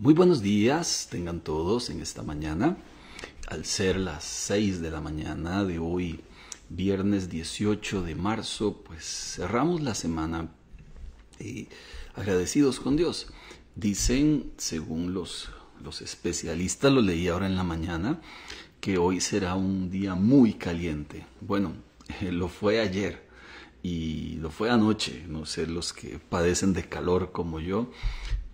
Muy buenos días, tengan todos en esta mañana. Al ser las 6 de la mañana de hoy, viernes 18 de marzo, pues cerramos la semana y eh, agradecidos con Dios. Dicen, según los, los especialistas, lo leí ahora en la mañana, que hoy será un día muy caliente. Bueno, lo fue ayer y lo fue anoche, no sé, los que padecen de calor como yo,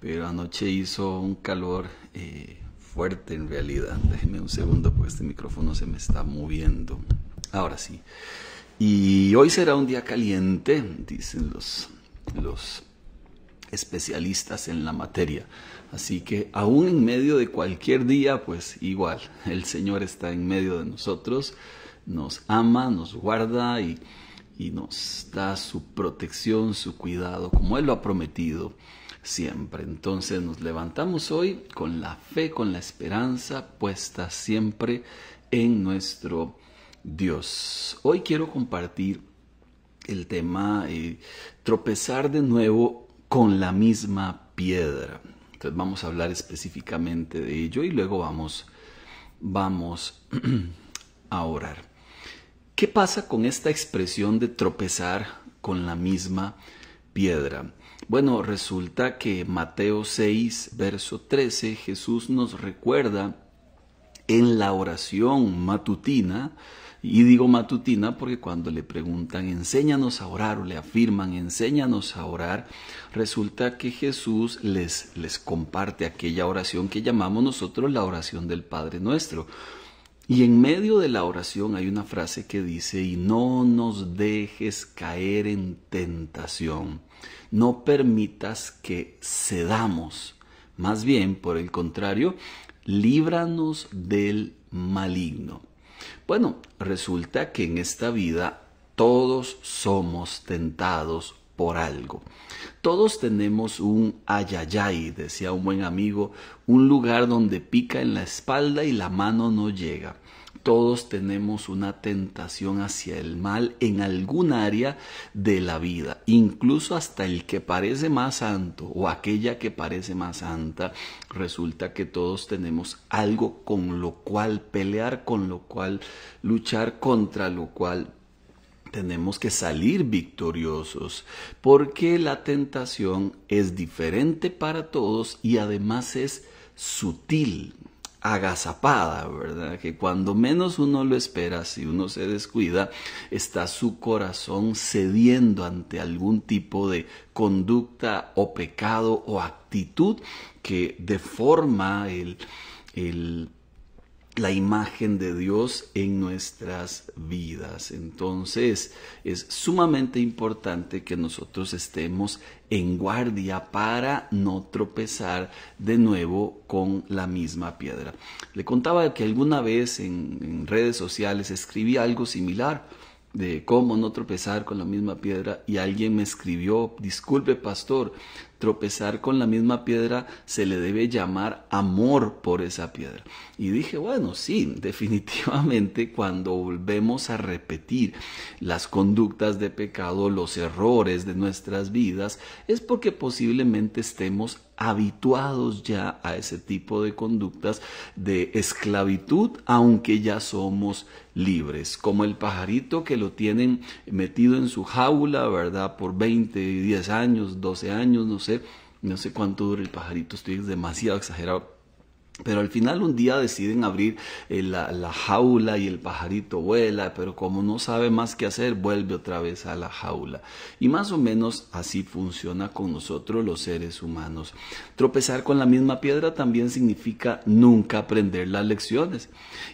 pero anoche hizo un calor eh, fuerte en realidad. Déjenme un segundo, pues este micrófono se me está moviendo. Ahora sí. Y hoy será un día caliente, dicen los, los especialistas en la materia. Así que aún en medio de cualquier día, pues igual, el Señor está en medio de nosotros, nos ama, nos guarda y y nos da su protección, su cuidado, como Él lo ha prometido siempre. Entonces nos levantamos hoy con la fe, con la esperanza puesta siempre en nuestro Dios. Hoy quiero compartir el tema y eh, tropezar de nuevo con la misma piedra. Entonces vamos a hablar específicamente de ello y luego vamos, vamos a orar. ¿Qué pasa con esta expresión de tropezar con la misma piedra? Bueno, resulta que Mateo 6, verso 13, Jesús nos recuerda en la oración matutina, y digo matutina porque cuando le preguntan, enséñanos a orar, o le afirman, enséñanos a orar, resulta que Jesús les, les comparte aquella oración que llamamos nosotros la oración del Padre Nuestro. Y en medio de la oración hay una frase que dice, y no nos dejes caer en tentación, no permitas que cedamos, más bien, por el contrario, líbranos del maligno. Bueno, resulta que en esta vida todos somos tentados por algo. Todos tenemos un ayayay, decía un buen amigo, un lugar donde pica en la espalda y la mano no llega todos tenemos una tentación hacia el mal en algún área de la vida, incluso hasta el que parece más santo o aquella que parece más santa, resulta que todos tenemos algo con lo cual pelear, con lo cual luchar, contra lo cual tenemos que salir victoriosos, porque la tentación es diferente para todos y además es sutil agazapada, ¿verdad? Que cuando menos uno lo espera, si uno se descuida, está su corazón cediendo ante algún tipo de conducta o pecado o actitud que deforma el, el la imagen de Dios en nuestras vidas. Entonces es sumamente importante que nosotros estemos en guardia para no tropezar de nuevo con la misma piedra. Le contaba que alguna vez en, redes sociales escribí algo similar de cómo no tropezar con la misma piedra y alguien me escribió, disculpe pastor, tropezar con la misma piedra, se le debe llamar amor por esa piedra. Y dije, bueno, sí, definitivamente cuando volvemos a repetir las conductas de pecado, los errores de nuestras vidas, es porque posiblemente estemos habituados ya a ese tipo de conductas de esclavitud, aunque ya somos libres, como el pajarito que lo tienen metido en su jaula, ¿verdad? Por 20, 10 años, 12 años, no sé, no sé cuánto dura el pajarito, estoy demasiado exagerado pero al final un día deciden abrir eh, la, jaula y el pajarito vuela, pero como no sabe más qué hacer, vuelve otra vez a la jaula. Y más o menos así funciona con nosotros los seres humanos. Tropezar con la misma piedra también significa nunca aprender las lecciones.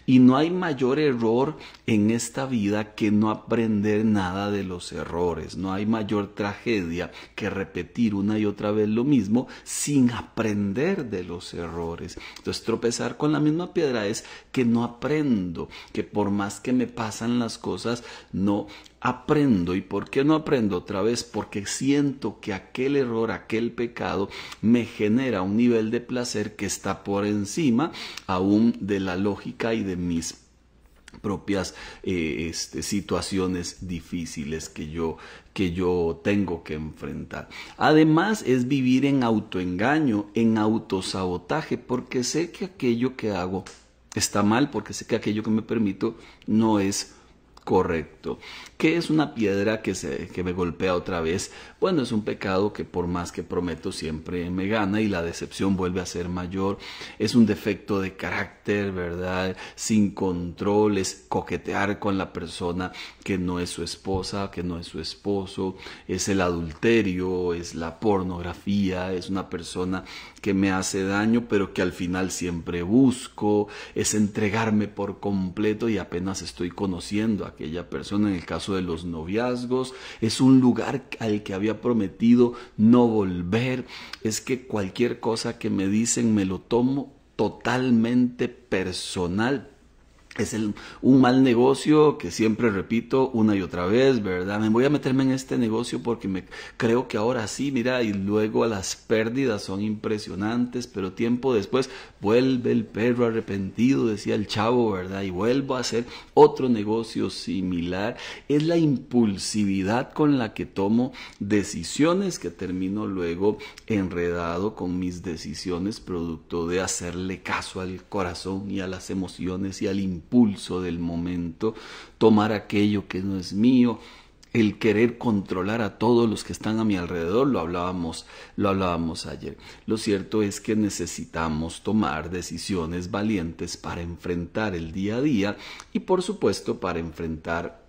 Y no hay mayor error en esta vida que no aprender nada de los errores. No hay mayor tragedia que repetir una y otra vez lo mismo sin aprender de los errores. Entonces tropezar con la misma piedra es que no aprendo, que por más que me pasan las cosas, no aprendo. ¿Y por qué no aprendo otra vez? Porque siento que aquel error, aquel pecado me genera un nivel de placer que está por encima aún de la lógica y de mis propias eh, este, situaciones difíciles que yo, que yo tengo que enfrentar. Además es vivir en autoengaño, en autosabotaje, porque sé que aquello que hago está mal, porque sé que aquello que me permito no es correcto. ¿Qué es una piedra que, que me golpea otra vez? Bueno, es un pecado que por más que prometo siempre me gana y la decepción vuelve a ser mayor. Es un defecto de carácter, ¿verdad? Sin control, es coquetear con la persona que no es su esposa, que no es su esposo. Es el adulterio, es la pornografía, es una persona que me hace daño, pero que al final siempre busco. Es entregarme por completo y apenas estoy conociendo a aquella persona. En el caso de los noviazgos, es un lugar al que había prometido no volver. Es que cualquier cosa que me dicen me lo tomo totalmente personal es el, un mal negocio que siempre repito una y otra vez, ¿verdad? Me voy a meterme en este negocio porque me creo que ahora sí, mira, y luego las pérdidas son impresionantes, pero tiempo después vuelve el perro arrepentido, decía el chavo, ¿verdad? Y vuelvo a hacer otro negocio similar. Es la impulsividad con la que tomo decisiones que termino luego enredado con mis decisiones producto de hacerle caso al corazón y a las emociones y al impulso impulso del momento, tomar aquello que no es mío, el querer controlar a todos los que están a mi alrededor, lo hablábamos, lo hablábamos ayer. Lo cierto es que necesitamos tomar decisiones valientes para enfrentar el día a día y por supuesto para enfrentar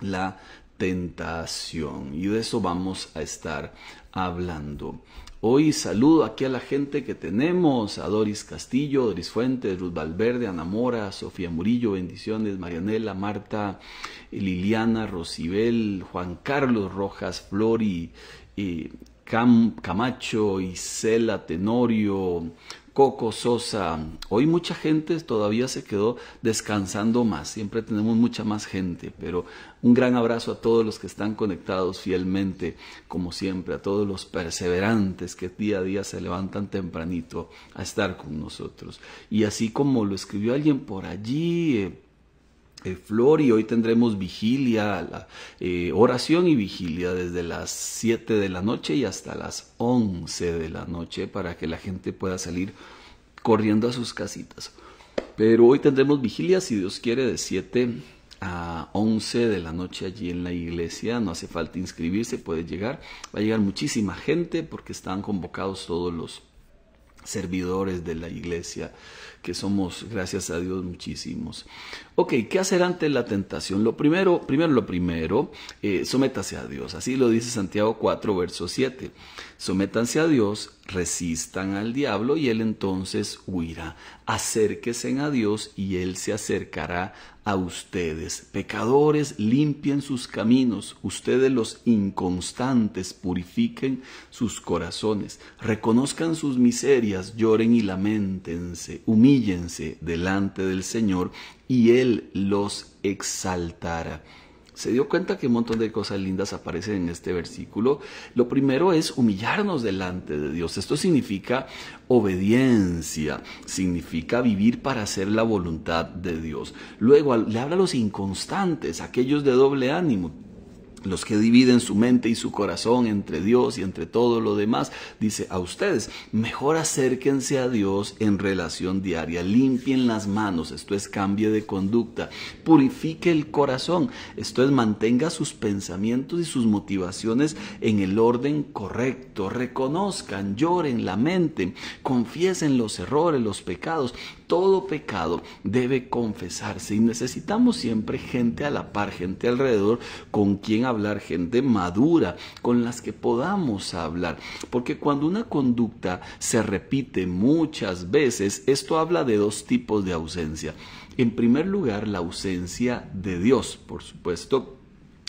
la tentación. Y de eso vamos a estar hablando. Hoy saludo aquí a la gente que tenemos, a Doris Castillo, Doris Fuentes, Ruth Valverde, Ana Mora, Sofía Murillo, bendiciones, Marianela, Marta, Liliana, Rocibel, Juan Carlos Rojas, Flori, eh, Cam, Camacho, Isela Tenorio, Coco, Sosa. Hoy mucha gente todavía se quedó descansando más. Siempre tenemos mucha más gente, pero un gran abrazo a todos los que están conectados fielmente, como siempre, a todos los perseverantes que día a día se levantan tempranito a estar con nosotros. Y así como lo escribió alguien por allí, eh, eh, flor y hoy tendremos vigilia, eh, oración y vigilia desde las 7 de la noche y hasta las 11 de la noche para que la gente pueda salir corriendo a sus casitas. Pero hoy tendremos vigilia, si Dios quiere, de 7 a 11 de la noche allí en la iglesia. No hace falta inscribirse, puede llegar. Va a llegar muchísima gente porque están convocados todos los servidores de la iglesia que somos, gracias a Dios, muchísimos. Ok, ¿qué hacer ante la tentación? Lo primero, primero lo primero, eh, sométase a Dios. Así lo dice Santiago 4, verso 7. Sométanse a Dios, resistan al diablo y él entonces huirá. Acérquesen a Dios y él se acercará a ustedes. Pecadores, limpien sus caminos. Ustedes los inconstantes, purifiquen sus corazones. Reconozcan sus miserias, lloren y lamentense. Humíllense delante del Señor y él los exaltará se dio cuenta que un montón de cosas lindas aparecen en este versículo. Lo primero es humillarnos delante de Dios. Esto significa obediencia, significa vivir para hacer la voluntad de Dios. Luego le habla a los inconstantes, aquellos de doble ánimo los que dividen su mente y su corazón entre Dios y entre todo lo demás, dice a ustedes, mejor acérquense a Dios en relación diaria, limpien las manos, esto es cambie de conducta, purifique el corazón, esto es mantenga sus pensamientos y sus motivaciones en el orden correcto, reconozcan, lloren, lamenten, confiesen los errores, los pecados, todo pecado debe confesarse y necesitamos siempre gente a la par, gente alrededor con quien hablar, gente madura con las que podamos hablar. Porque cuando una conducta se repite muchas veces, esto habla de dos tipos de ausencia. En primer lugar, la ausencia de Dios, por supuesto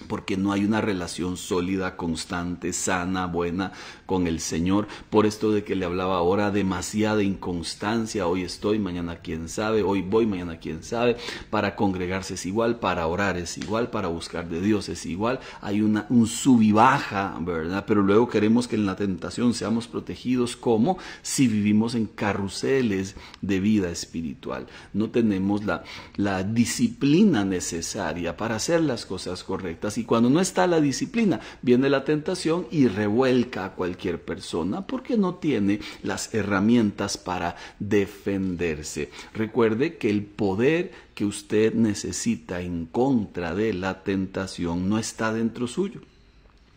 porque no hay una relación sólida, constante, sana, buena con el Señor. Por esto de que le hablaba ahora, demasiada inconstancia, hoy estoy, mañana quién sabe, hoy voy, mañana quién sabe, para congregarse es igual, para orar es igual, para buscar de Dios es igual, hay una, un sub y baja, ¿verdad? Pero luego queremos que en la tentación seamos protegidos como si vivimos en carruseles de vida espiritual. No tenemos la, la disciplina necesaria para hacer las cosas correctas y cuando no está la disciplina, viene la tentación y revuelca a cualquier persona porque no tiene las herramientas para defenderse. Recuerde que el poder que usted necesita en contra de la tentación no está dentro suyo.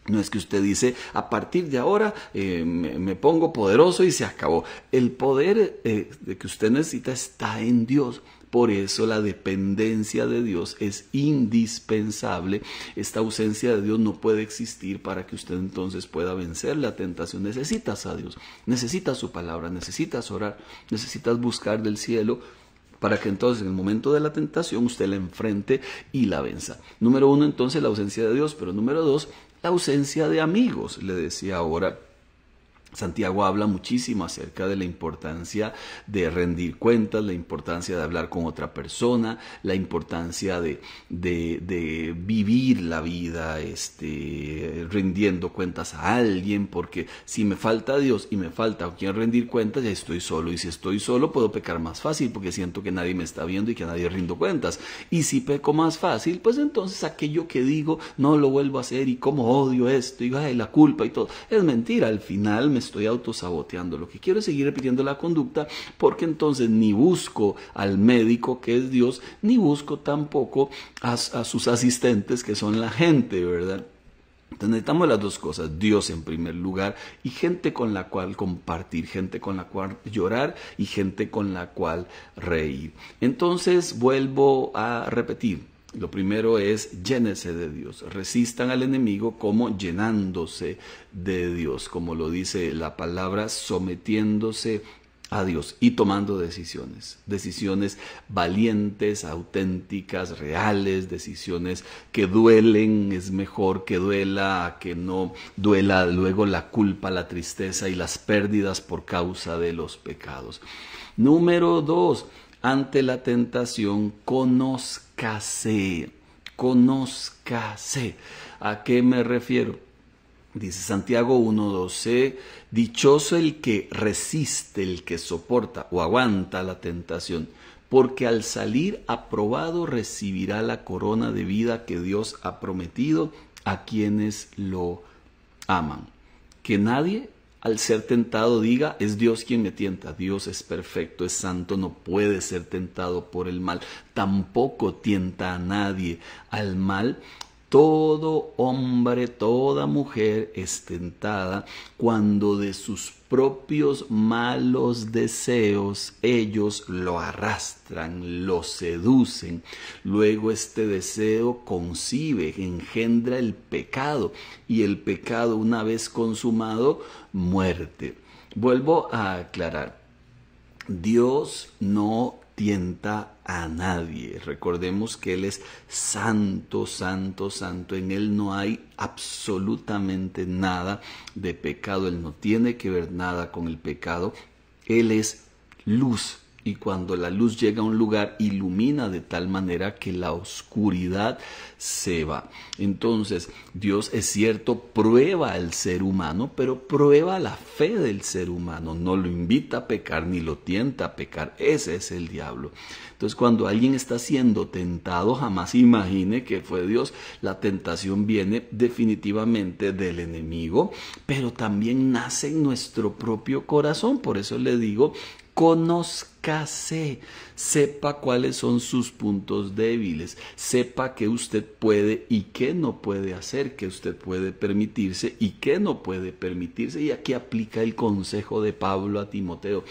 No es que usted dice, a partir de ahora eh, me, pongo poderoso y se acabó. El poder eh, que usted necesita está en Dios. Por eso la dependencia de Dios es indispensable. Esta ausencia de Dios no puede existir para que usted entonces pueda vencer la tentación. Necesitas a Dios, necesitas su palabra, necesitas orar, necesitas buscar del cielo para que entonces en el momento de la tentación usted la enfrente y la venza. Número uno, entonces la ausencia de Dios, pero número dos, ausencia de amigos, le decía ahora Santiago habla muchísimo acerca de la importancia de rendir cuentas, la importancia de hablar con otra persona, la importancia de, de, vivir la vida este, rindiendo cuentas a alguien, porque si me falta Dios y me falta a quien rendir cuentas, ya estoy solo. Y si estoy solo, puedo pecar más fácil porque siento que nadie me está viendo y que a nadie rindo cuentas. Y si peco más fácil, pues entonces aquello que digo, no lo vuelvo a hacer y cómo odio esto y la culpa y todo. Es mentira, al final me estoy autosaboteando. Lo que quiero es seguir repitiendo la conducta porque entonces ni busco al médico que es Dios, ni busco tampoco a, sus asistentes que son la gente, ¿verdad? Entonces necesitamos las dos cosas, Dios en primer lugar y gente con la cual compartir, gente con la cual llorar y gente con la cual reír. Entonces vuelvo a repetir, lo primero es llénese de Dios. Resistan al enemigo como llenándose de Dios, como lo dice la palabra, sometiéndose a Dios y tomando decisiones, decisiones valientes, auténticas, reales, decisiones que duelen, es mejor que duela, que no duela luego la culpa, la tristeza y las pérdidas por causa de los pecados. Número dos, ante la tentación, conózcase, conózcase. ¿A qué me refiero? Dice Santiago 1.12, dichoso el que resiste, el que soporta o aguanta la tentación, porque al salir aprobado recibirá la corona de vida que Dios ha prometido a quienes lo aman. Que nadie al ser tentado diga, es Dios quien me tienta. Dios es perfecto, es santo, no puede ser tentado por el mal. Tampoco tienta a nadie al mal, todo hombre, toda mujer es tentada cuando de sus propios malos deseos ellos lo arrastran, lo seducen. Luego este deseo concibe, engendra el pecado y el pecado una vez consumado, muerte. Vuelvo a aclarar, Dios no tienta a nadie. Recordemos que Él es santo, santo, santo. En Él no hay absolutamente nada de pecado. Él no tiene que ver nada con el pecado. Él es luz y cuando la luz llega a un lugar ilumina de tal manera que la oscuridad se va. Entonces, Dios es cierto, prueba al ser humano, pero prueba la fe del ser humano, no lo invita a pecar ni lo tienta a pecar, ese es el diablo. Entonces, cuando alguien está siendo tentado, jamás imagine que fue Dios, la tentación viene definitivamente del enemigo, pero también nace en nuestro propio corazón, por eso le digo Conózcase, sepa cuáles son sus puntos débiles, sepa que usted puede y qué no puede hacer, que usted puede permitirse y qué no puede permitirse. Y aquí aplica el consejo de Pablo a Timoteo.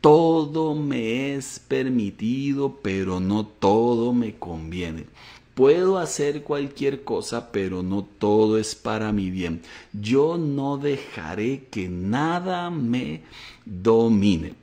Todo me es permitido, pero no todo me conviene. Puedo hacer cualquier cosa, pero no todo es para mi bien. Yo no dejaré que nada me domine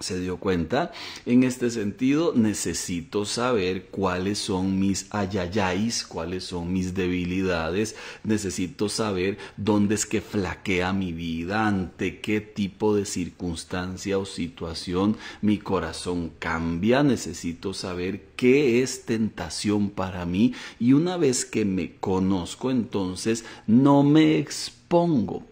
se dio cuenta. En este sentido, necesito saber cuáles son mis ayayáis, cuáles son mis debilidades, necesito saber dónde es que flaquea mi vida, ante qué tipo de circunstancia o situación mi corazón cambia, necesito saber qué es tentación para mí y una vez que me conozco, entonces no me expongo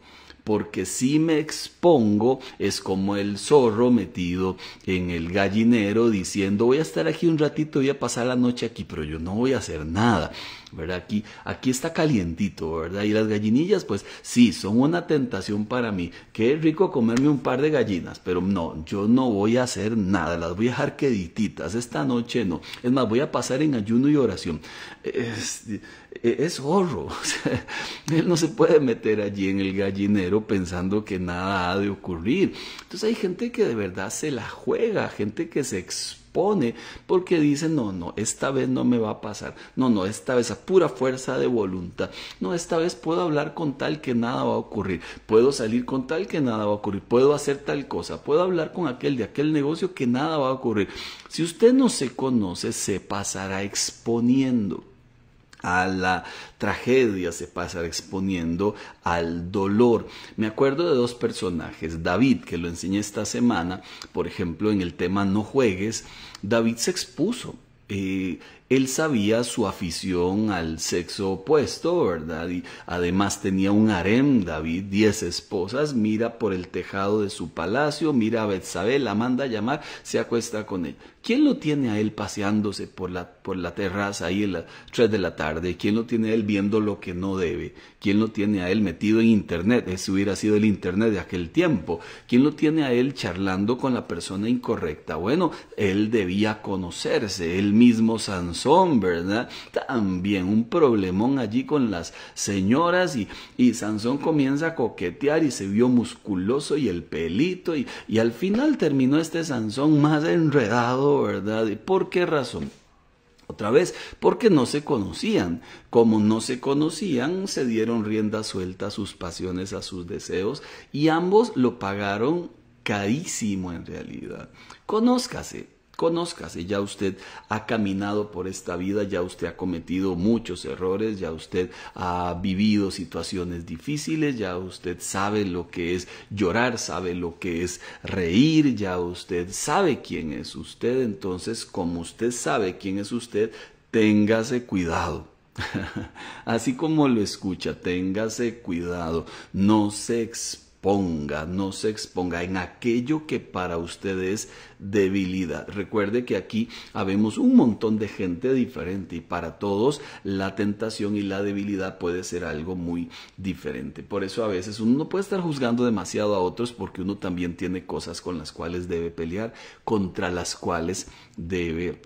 porque si me expongo es como el zorro metido en el gallinero diciendo voy a estar aquí un ratito, voy a pasar la noche aquí, pero yo no voy a hacer nada. ¿verdad? Aquí, aquí está calientito, ¿verdad? Y las gallinillas, pues sí, son una tentación para mí. Qué rico comerme un par de gallinas, pero no, yo no voy a hacer nada, las voy a dejar quedititas, esta noche no. Es más, voy a pasar en ayuno y oración. Este... E, es horror, él no se puede meter allí en el gallinero pensando que nada ha de ocurrir. Entonces hay gente que de verdad se la juega, gente que se expone porque dice, no, no, esta vez no me va a pasar. No, no, esta vez a pura fuerza de voluntad. No, esta vez puedo hablar con tal que nada va a ocurrir. Puedo salir con tal que nada va a ocurrir. Puedo hacer tal cosa. Puedo hablar con aquel de aquel negocio que nada va a ocurrir. Si usted no se conoce, se pasará exponiendo a la tragedia, se pasa exponiendo al dolor. Me acuerdo de dos personajes, David, que lo enseñé esta semana, por ejemplo, en el tema No juegues, David se expuso. Eh, él sabía su afición al sexo opuesto, ¿verdad? Y además tenía un harem, David, diez esposas, mira por el tejado de su palacio, mira a Betsabé, la manda a llamar, se acuesta con él. ¿Quién lo tiene a él paseándose por la, por la terraza ahí a las 3 de la tarde? ¿Quién lo tiene a él viendo lo que no debe? ¿Quién lo tiene a él metido en internet? Ese hubiera sido el internet de aquel tiempo. ¿Quién lo tiene a él charlando con la persona incorrecta? Bueno, él debía conocerse, él mismo Sansón ¿verdad? También un problemón allí con las señoras y, y Sansón comienza a coquetear y se vio musculoso y el pelito y, y al final terminó este Sansón más enredado, ¿verdad? ¿Y por qué razón? Otra vez, porque no se conocían. Como no se conocían, se dieron rienda suelta a sus pasiones, a sus deseos, y ambos lo pagaron carísimo en realidad. Conózcase, conozcas ya usted ha caminado por esta vida, ya usted ha cometido muchos errores, ya usted ha vivido situaciones difíciles, ya usted sabe lo que es llorar, sabe lo que es reír, ya usted sabe quién es usted, entonces como usted sabe quién es usted, téngase cuidado. Así como lo escucha, téngase cuidado, no se explique no se exponga en aquello que para usted es debilidad. Recuerde que aquí habemos un montón de gente diferente y para todos la tentación y la debilidad puede ser algo muy diferente. Por eso a veces uno no puede estar juzgando demasiado a otros porque uno también tiene cosas con las cuales debe pelear, contra las cuales debe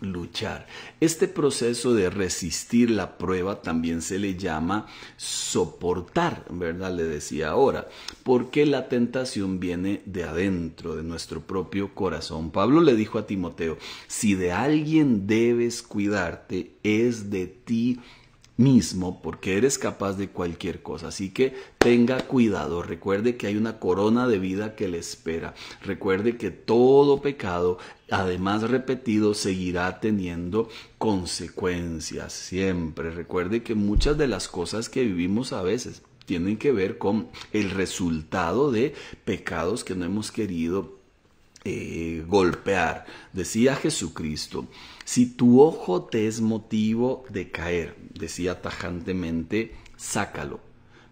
luchar. Este proceso de resistir la prueba también se le llama soportar, ¿verdad? Le decía ahora, porque la tentación viene de adentro, de nuestro propio corazón. Pablo le dijo a Timoteo, si de alguien debes cuidarte, es de ti mismo porque eres capaz de cualquier cosa. Así que tenga cuidado, recuerde que hay una corona de vida que le espera, recuerde que todo pecado además repetido, seguirá teniendo consecuencias siempre. Recuerde que muchas de las cosas que vivimos a veces tienen que ver con el resultado de pecados que no hemos querido eh, golpear. Decía Jesucristo, si tu ojo te es motivo de caer, decía tajantemente, sácalo.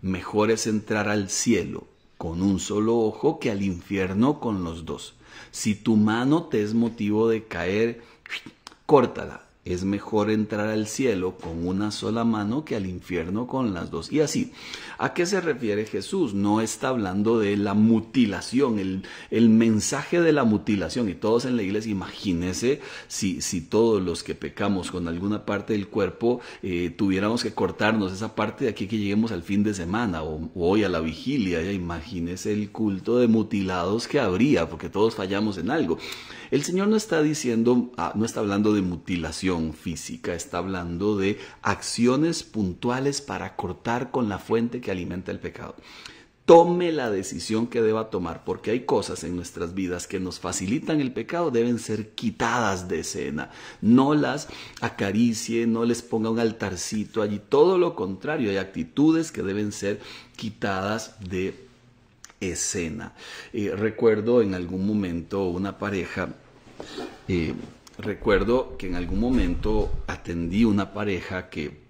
Mejor es entrar al cielo con un solo ojo que al infierno con los dos. Si tu mano te es motivo de caer, córtala es mejor entrar al cielo con una sola mano que al infierno con las dos. Y así, ¿a qué se refiere Jesús? No está hablando de la mutilación, el, el mensaje de la mutilación. Y todos en la iglesia, imagínense si, si todos los que pecamos con alguna parte del cuerpo eh, tuviéramos que cortarnos esa parte de aquí que lleguemos al fin de semana o, hoy a la vigilia. Ya imagínese el culto de mutilados que habría, porque todos fallamos en algo. El Señor no está diciendo, ah, no está hablando de mutilación física, está hablando de acciones puntuales para cortar con la fuente que alimenta el pecado tome la decisión que deba tomar, porque hay cosas en nuestras vidas que nos facilitan el pecado, deben ser quitadas de escena. No las acaricie, no les ponga un altarcito allí, todo lo contrario, hay actitudes que deben ser quitadas de escena. recuerdo en algún momento una pareja, eh, recuerdo que en algún momento atendí una pareja que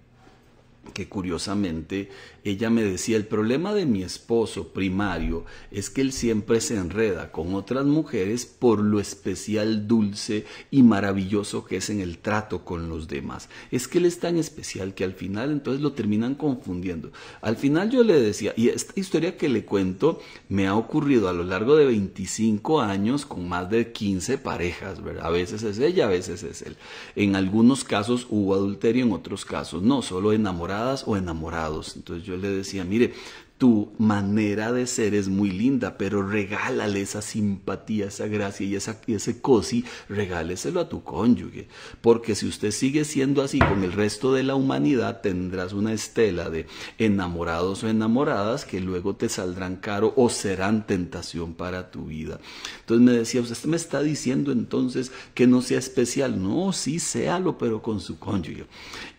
que curiosamente ella me decía, el problema de mi esposo primario es que él siempre se enreda con otras mujeres por lo especial, dulce y maravilloso que es en el trato con los demás. Es que él es tan especial que al final entonces lo terminan confundiendo. Al final yo le decía, y esta historia que le cuento me ha ocurrido a lo largo de 25 años con más de 15 parejas, A veces es ella, a veces es él. En algunos casos hubo adulterio, en otros casos no, solo enamorado o enamorados. Entonces yo le decía, mire, tu manera de ser es muy linda, pero regálale esa simpatía, esa gracia y, esa, ese cosi, regáleselo a tu cónyuge. Porque si usted sigue siendo así con el resto de la humanidad, tendrás una estela de enamorados o enamoradas que luego te saldrán caro o serán tentación para tu vida. Entonces me decía, usted me está diciendo entonces que no sea especial. No, sí, séalo, pero con su cónyuge.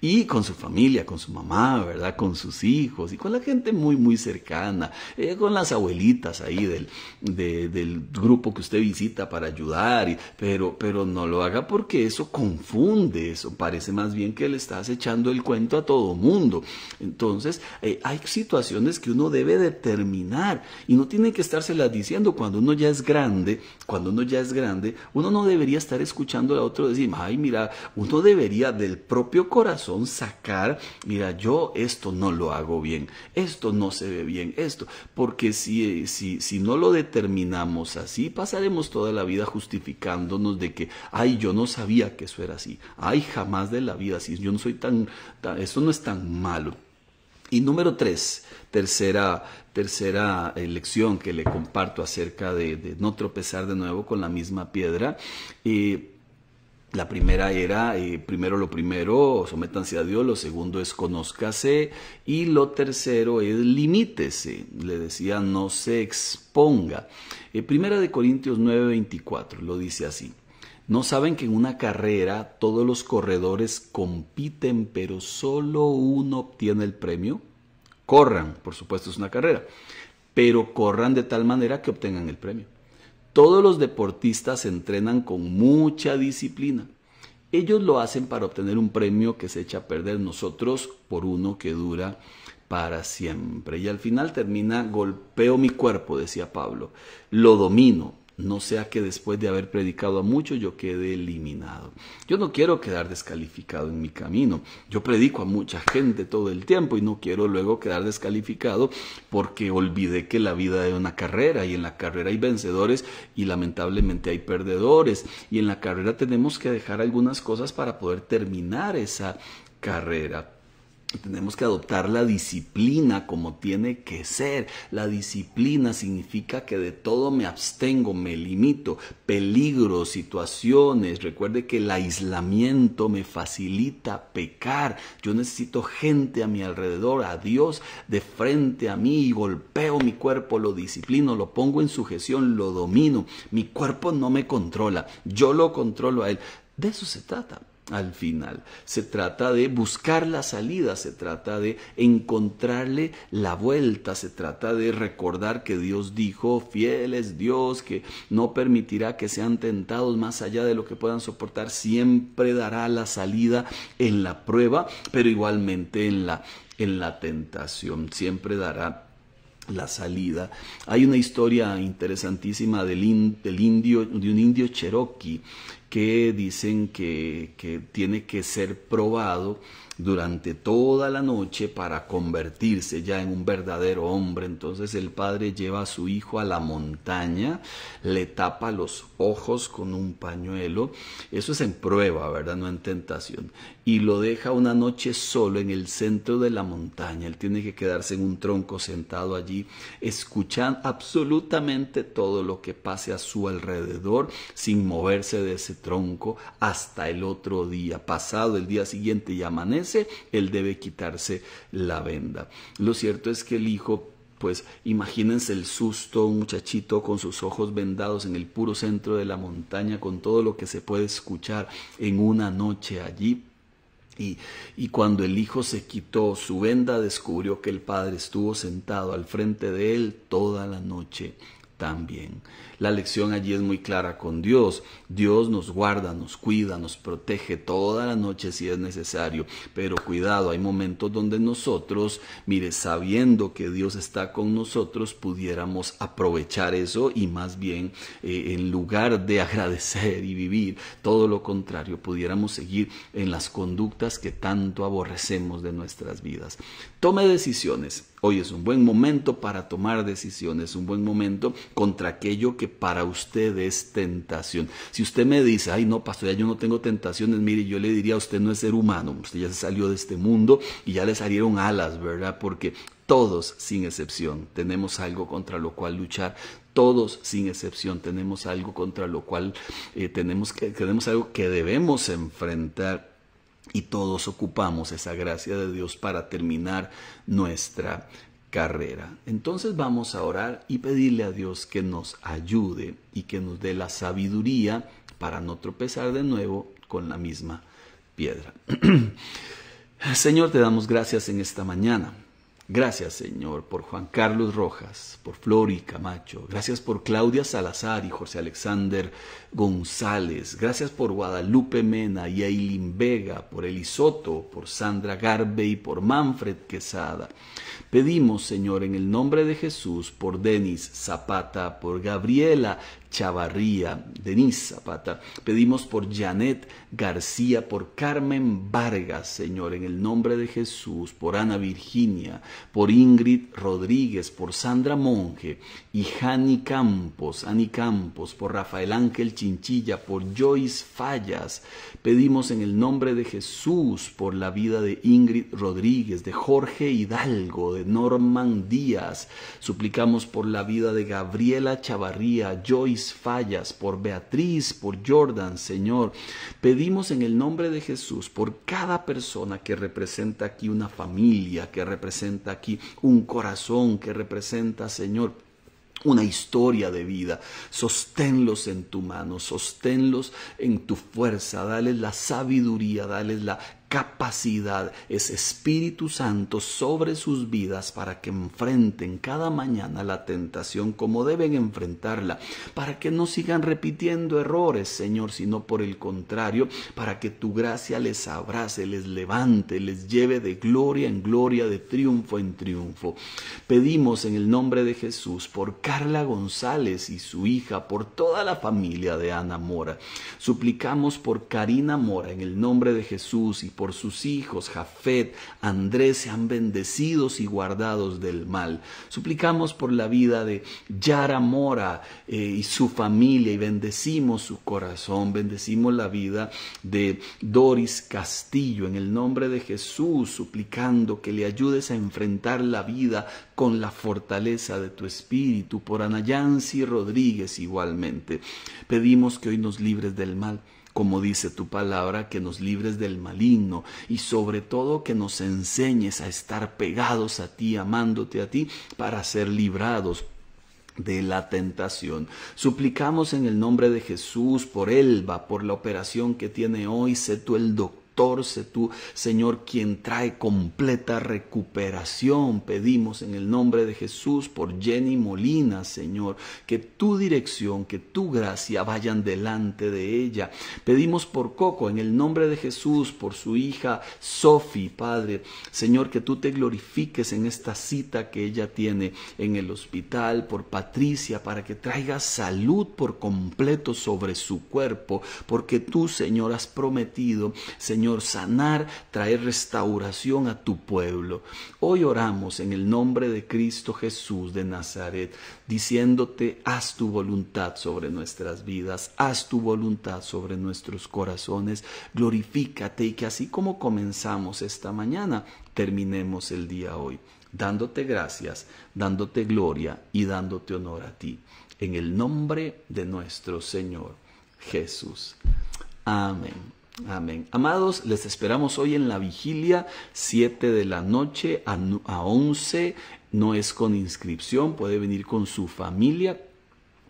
Y con su familia, con su mamá, ¿verdad? Con sus hijos y con la gente muy, muy cercana, eh, con las abuelitas ahí del, del grupo que usted visita para ayudar, pero, pero no lo haga porque eso confunde, eso parece más bien que le estás echando el cuento a todo mundo. Entonces, eh, hay situaciones que uno debe determinar y no tiene que estárselas diciendo cuando uno ya es grande, cuando uno ya es grande, uno no debería estar escuchando a otro decir, ay, mira, uno debería del propio corazón sacar, mira, yo esto no lo hago bien, esto no se ve bien esto, porque si, eh, si, si no lo determinamos así, pasaremos toda la vida justificándonos de que, ay, yo no sabía que eso era así, ay, jamás de la vida, si yo no soy tan, eso no es tan malo. Y número tres, tercera, tercera lección que le comparto acerca de, no tropezar de nuevo con la misma piedra. y eh, la primera era, eh, primero lo primero, sométanse a Dios, lo segundo es conózcase y lo tercero es limítese, le decía, no se exponga. Eh, primera de Corintios 9:24 lo dice así, no saben que en una carrera todos los corredores compiten, pero solo uno obtiene el premio. Corran, por supuesto es una carrera, pero corran de tal manera que obtengan el premio. Todos los deportistas entrenan con mucha disciplina. Ellos lo hacen para obtener un premio que se echa a perder nosotros por uno que dura para siempre. Y al final termina golpeo mi cuerpo, decía Pablo. Lo domino, no sea que después de haber predicado a muchos yo quede eliminado. Yo no quiero quedar descalificado en mi camino. Yo predico a mucha gente todo el tiempo y no quiero luego quedar descalificado porque olvidé que la vida es una carrera y en la carrera hay vencedores y lamentablemente hay perdedores y en la carrera tenemos que dejar algunas cosas para poder terminar esa carrera tenemos que adoptar la disciplina como tiene que ser. La disciplina significa que de todo me abstengo, me limito. Peligros, situaciones. Recuerde que el aislamiento me facilita pecar. Yo necesito gente a mi alrededor, a Dios de frente a mí y golpeo mi cuerpo, lo disciplino, lo pongo en sujeción, lo domino. Mi cuerpo no me controla. Yo lo controlo a él. De eso se trata al final. Se trata de buscar la salida, se trata de encontrarle la vuelta, se trata de recordar que Dios dijo, fiel es Dios, que no permitirá que sean tentados más allá de lo que puedan soportar, siempre dará la salida en la prueba, pero igualmente en la, en la tentación, siempre dará la salida. Hay una historia interesantísima del, del indio, de un indio cherokee que dicen que, que tiene que ser probado durante toda la noche para convertirse ya en un verdadero hombre. Entonces el padre lleva a su hijo a la montaña, le tapa los ojos con un pañuelo, eso es en prueba, ¿verdad? No en tentación, y lo deja una noche solo en el centro de la montaña. Él tiene que quedarse en un tronco sentado allí, escuchando absolutamente todo lo que pase a su alrededor sin moverse de ese tronco hasta el otro día. Pasado el día siguiente y amanece, él debe quitarse la venda. Lo cierto es que el hijo pues imagínense el susto, un muchachito con sus ojos vendados en el puro centro de la montaña, con todo lo que se puede escuchar en una noche allí. Y, y, cuando el hijo se quitó su venda, descubrió que el padre estuvo sentado al frente de él toda la noche también. La lección allí es muy clara con Dios. Dios nos guarda, nos cuida, nos protege toda la noche si es necesario. Pero cuidado, hay momentos donde nosotros, mire, sabiendo que Dios está con nosotros, pudiéramos aprovechar eso y más bien eh, en lugar de agradecer y vivir todo lo contrario, pudiéramos seguir en las conductas que tanto aborrecemos de nuestras vidas. Tome decisiones Hoy es un buen momento para tomar decisiones, un buen momento contra aquello que para usted es tentación. Si usted me dice, ay no, pastor, ya yo no tengo tentaciones, mire, yo le diría, usted no es ser humano, usted ya se salió de este mundo y ya le salieron alas, ¿verdad? Porque todos, sin excepción, tenemos algo contra lo cual luchar. Todos, sin excepción, tenemos algo contra lo cual eh, tenemos, que, tenemos algo que debemos enfrentar y todos ocupamos esa gracia de Dios para terminar nuestra carrera. Entonces vamos a orar y pedirle a Dios que nos ayude y que nos dé la sabiduría para no tropezar de nuevo con la misma piedra. Señor, te damos gracias en esta mañana. Gracias, Señor, por Juan Carlos Rojas, por Flori Camacho. Gracias por Claudia Salazar y José Alexander González. Gracias por Guadalupe Mena y Ailín Vega, por Elisoto, por Sandra Garbe y por Manfred Quesada. Pedimos, Señor, en el nombre de Jesús, por Denis Zapata, por Gabriela Chavarría, Denis Zapata. Pedimos por Janet García, por Carmen Vargas, Señor, en el nombre de Jesús, por Ana Virginia, por Ingrid Rodríguez, por Sandra Monge y Jani Campos, Ani Campos, por Rafael Ángel Chinchilla, por Joyce Fallas. Pedimos en el nombre de Jesús por la vida de Ingrid Rodríguez, de Jorge Hidalgo, de Norman Díaz. Suplicamos por la vida de Gabriela Chavarría, Joyce Fallas, por Beatriz, por Jordan, Señor. Pedimos en el nombre de Jesús por cada persona que representa aquí una familia, que representa aquí, un corazón que representa, Señor, una historia de vida. Sosténlos en tu mano, sosténlos en tu fuerza, dales la sabiduría, dales la capacidad, es Espíritu Santo sobre sus vidas para que enfrenten cada mañana la tentación como deben enfrentarla, para que no sigan repitiendo errores, Señor, sino por el contrario, para que tu gracia les abrace, les levante, les lleve de gloria en gloria, de triunfo en triunfo. Pedimos en el nombre de Jesús por Carla González y su hija, por toda la familia de Ana Mora. Suplicamos por Karina Mora en el nombre de Jesús y por sus hijos, Jafet, Andrés, sean bendecidos y guardados del mal. Suplicamos por la vida de Yara Mora eh, y su familia y bendecimos su corazón, bendecimos la vida de Doris Castillo en el nombre de Jesús, suplicando que le ayudes a enfrentar la vida con la fortaleza de tu espíritu, por Anayansi Rodríguez igualmente. Pedimos que hoy nos libres del mal como dice tu palabra, que nos libres del maligno y sobre todo que nos enseñes a estar pegados a ti, amándote a ti, para ser librados de la tentación. Suplicamos en el nombre de Jesús por Elba, por la operación que tiene hoy, sé tú el doctor torce, tú, Señor, quien trae completa recuperación. Pedimos en el nombre de Jesús por Jenny Molina, Señor, que tu dirección, que tu gracia vayan delante de ella. Pedimos por Coco en el nombre de Jesús, por su hija Sophie, Padre. Señor, que tú te glorifiques en esta cita que ella tiene en el hospital, por Patricia, para que traiga salud por completo sobre su cuerpo, porque tú, Señor, has prometido, Señor, sanar, traer restauración a tu pueblo. Hoy oramos en el nombre de Cristo Jesús de Nazaret, diciéndote, haz tu voluntad sobre nuestras vidas, haz tu voluntad sobre nuestros corazones, glorifícate y que así como comenzamos esta mañana, terminemos el día hoy, dándote gracias, dándote gloria y dándote honor a ti. En el nombre de nuestro Señor Jesús. Amén. Amén. Amados, les esperamos hoy en la vigilia, 7 de la noche a 11. No es con inscripción, puede venir con su familia,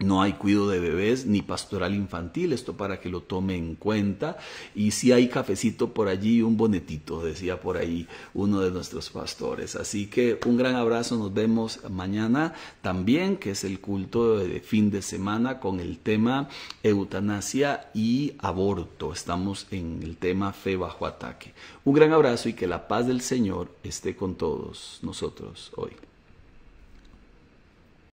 no hay cuido de bebés ni pastoral infantil, esto para que lo tome en cuenta. Y si hay cafecito por allí, un bonetito, decía por ahí uno de nuestros pastores. Así que un gran abrazo, nos vemos mañana también, que es el culto de fin de semana con el tema eutanasia y aborto. Estamos en el tema fe bajo ataque. Un gran abrazo y que la paz del Señor esté con todos nosotros hoy.